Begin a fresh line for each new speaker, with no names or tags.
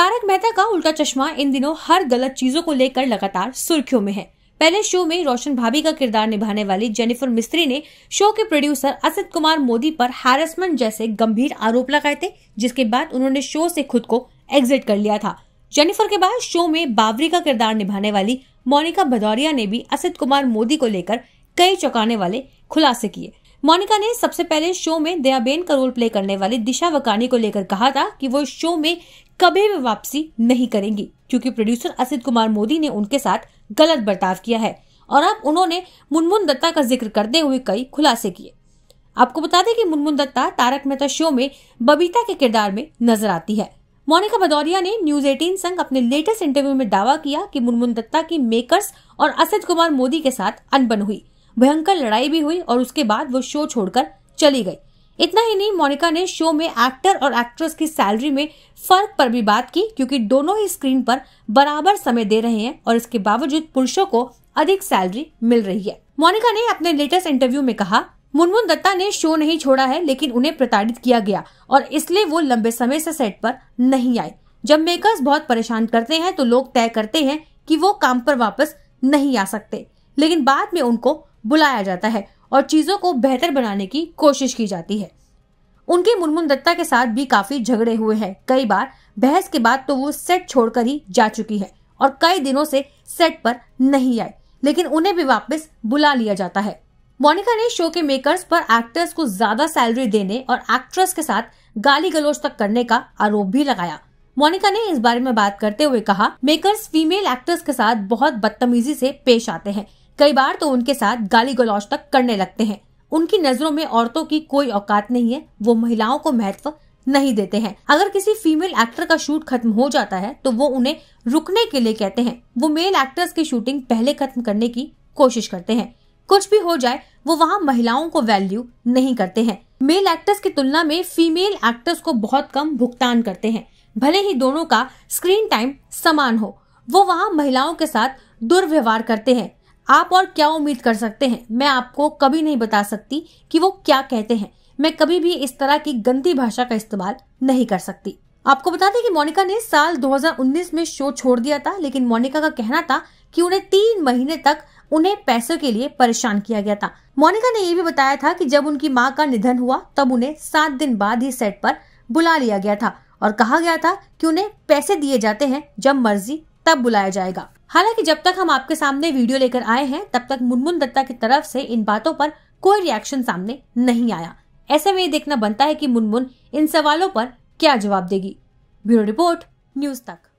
तारक मेहता का उल्टा चश्मा इन दिनों हर गलत चीजों को लेकर लगातार सुर्खियों में है पहले शो में रोशन भाभी का किरदार निभाने वाली जेनिफर मिस्त्री ने शो के प्रोड्यूसर असित कुमार मोदी पर हैरेसमेंट जैसे गंभीर आरोप लगाए थे जिसके बाद उन्होंने शो से खुद को एग्जिट कर लिया था जेनिफर के बाद शो में बाबरी का किरदार निभाने वाली मोनिका भदौरिया ने भी असित कुमार मोदी को लेकर कई चौंकाने वाले खुलासे किए मोनिका ने सबसे पहले शो में दयाबेन का रोल प्ले करने वाली दिशा वकानी को लेकर कहा था कि वो शो में कभी भी वापसी नहीं करेंगी क्योंकि प्रोड्यूसर असित कुमार मोदी ने उनके साथ गलत बर्ताव किया है और अब उन्होंने मुनमुन दत्ता का जिक्र करते हुए कई खुलासे किए आपको बता दें कि मुनमुन दत्ता तारक मेहता शो में बबीता के किरदार में नजर आती है मोनिका भदौरिया ने न्यूज 18 संग अपने लेटेस्ट इंटरव्यू में दावा किया कि मुनमुन दत्ता की मेकर्स और असित कुमार मोदी के साथ अनबन हुई भयंकर लड़ाई भी हुई और उसके बाद वो शो छोड़कर चली गई इतना ही नहीं मोनिका ने शो में एक्टर और एक्ट्रेस की सैलरी में फर्क पर भी बात की क्योंकि दोनों ही स्क्रीन पर बराबर समय दे रहे हैं और इसके बावजूद पुरुषों को अधिक सैलरी मिल रही है मोनिका ने अपने लेटेस्ट इंटरव्यू में कहा मुनमुन दत्ता ने शो नहीं छोड़ा है लेकिन उन्हें प्रताड़ित किया गया और इसलिए वो लंबे समय से सेट पर नहीं आए जब मेकर्स बहुत परेशान करते हैं तो लोग तय करते हैं कि वो काम पर वापस नहीं आ सकते लेकिन बाद में उनको बुलाया जाता है और चीज़ों को बेहतर बनाने की कोशिश की जाती है उनके मुनमुन दत्ता के साथ भी काफ़ी झगड़े हुए हैं कई बार बहस के बाद तो वो सेट छोड़कर ही जा चुकी है और कई दिनों से सेट पर नहीं आई लेकिन उन्हें भी वापस बुला लिया जाता है मोनिका ने शो के मेकर्स पर एक्टर्स को ज्यादा सैलरी देने और एक्ट्रेस के साथ गाली गलोच तक करने का आरोप भी लगाया मोनिका ने इस बारे में बात करते हुए कहा मेकर्स फीमेल एक्टर्स के साथ बहुत बदतमीजी से पेश आते हैं कई बार तो उनके साथ गाली गलौज तक करने लगते हैं उनकी नजरों में औरतों की कोई औकात नहीं है वो महिलाओं को महत्व नहीं देते हैं अगर किसी फीमेल एक्टर का शूट खत्म हो जाता है तो वो उन्हें रुकने के लिए कहते हैं वो मेल एक्टर्स की शूटिंग पहले खत्म करने की कोशिश करते हैं कुछ भी हो जाए वो वहाँ महिलाओं को वैल्यू नहीं करते हैं मेल एक्टर्स की तुलना में फीमेल एक्टर्स को बहुत कम भुगतान करते हैं भले ही दोनों का स्क्रीन टाइम समान हो वो वहाँ महिलाओं के साथ दुर्व्यवहार करते हैं आप और क्या उम्मीद कर सकते हैं मैं आपको कभी नहीं बता सकती कि वो क्या कहते हैं मैं कभी भी इस तरह की गंदी भाषा का इस्तेमाल नहीं कर सकती आपको बता दें कि मोनिका ने साल 2019 में शो छोड़ दिया था लेकिन मोनिका का कहना था कि उन्हें तीन महीने तक उन्हें पैसों के लिए परेशान किया गया था मोनिका ने यह भी बताया था कि जब उनकी माँ का निधन हुआ तब उन्हें सात दिन बाद ही सेट पर बुला लिया गया था और कहा गया था कि उन्हें पैसे दिए जाते हैं जब मर्जी तब बुलाया जाएगा हालांकि जब तक हम आपके सामने वीडियो लेकर आए हैं तब तक मुनमुन दत्ता की तरफ से इन बातों पर कोई रिएक्शन सामने नहीं आया ऐसे में ये देखना बनता है कि मुनमुन इन सवालों पर क्या जवाब देगी ब्यूरो रिपोर्ट न्यूज तक